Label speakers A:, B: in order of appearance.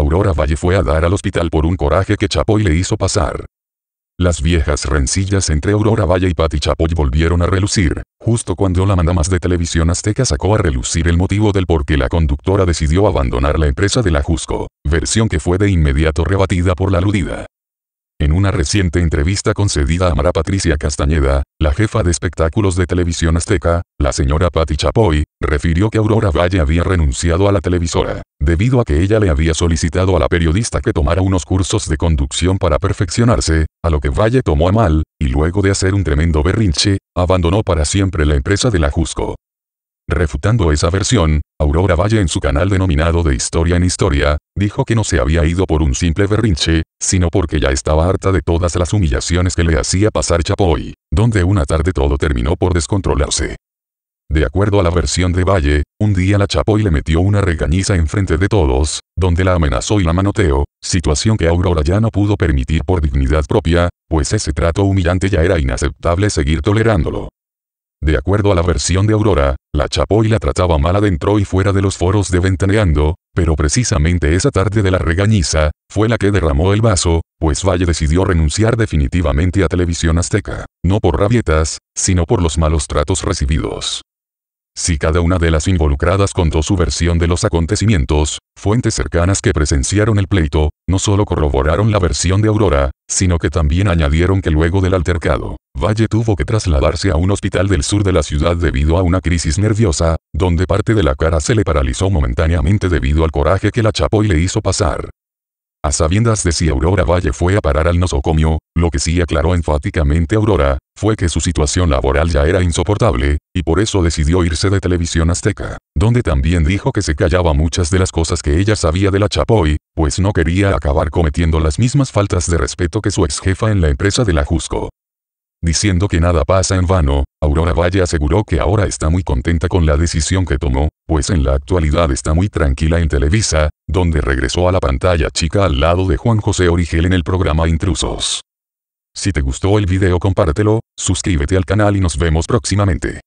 A: Aurora Valle fue a dar al hospital por un coraje que Chapoy le hizo pasar. Las viejas rencillas entre Aurora Valle y Patty Chapoy volvieron a relucir, justo cuando la manda más de Televisión Azteca sacó a relucir el motivo del por qué la conductora decidió abandonar la empresa de la Jusco, versión que fue de inmediato rebatida por la aludida. En una reciente entrevista concedida a Mara Patricia Castañeda, la jefa de espectáculos de televisión azteca, la señora Patti Chapoy, refirió que Aurora Valle había renunciado a la televisora, debido a que ella le había solicitado a la periodista que tomara unos cursos de conducción para perfeccionarse, a lo que Valle tomó a mal, y luego de hacer un tremendo berrinche, abandonó para siempre la empresa de la Jusco. Refutando esa versión, Aurora Valle en su canal denominado de Historia en Historia, dijo que no se había ido por un simple berrinche, sino porque ya estaba harta de todas las humillaciones que le hacía pasar Chapoy, donde una tarde todo terminó por descontrolarse. De acuerdo a la versión de Valle, un día la Chapoy le metió una regañiza enfrente de todos, donde la amenazó y la manoteó, situación que Aurora ya no pudo permitir por dignidad propia, pues ese trato humillante ya era inaceptable seguir tolerándolo. De acuerdo a la versión de Aurora, la chapó y la trataba mal adentro y fuera de los foros de Ventaneando, pero precisamente esa tarde de la regañiza, fue la que derramó el vaso, pues Valle decidió renunciar definitivamente a Televisión Azteca, no por rabietas, sino por los malos tratos recibidos. Si cada una de las involucradas contó su versión de los acontecimientos, fuentes cercanas que presenciaron el pleito, no solo corroboraron la versión de Aurora, sino que también añadieron que luego del altercado, Valle tuvo que trasladarse a un hospital del sur de la ciudad debido a una crisis nerviosa, donde parte de la cara se le paralizó momentáneamente debido al coraje que la chapó y le hizo pasar. A sabiendas de si Aurora Valle fue a parar al nosocomio, lo que sí aclaró enfáticamente Aurora, fue que su situación laboral ya era insoportable, y por eso decidió irse de Televisión Azteca, donde también dijo que se callaba muchas de las cosas que ella sabía de la Chapoy, pues no quería acabar cometiendo las mismas faltas de respeto que su ex jefa en la empresa de la Jusco. Diciendo que nada pasa en vano, Aurora Valle aseguró que ahora está muy contenta con la decisión que tomó, pues en la actualidad está muy tranquila en Televisa, donde regresó a la pantalla chica al lado de Juan José Origel en el programa Intrusos. Si te gustó el video compártelo, suscríbete al canal y nos vemos próximamente.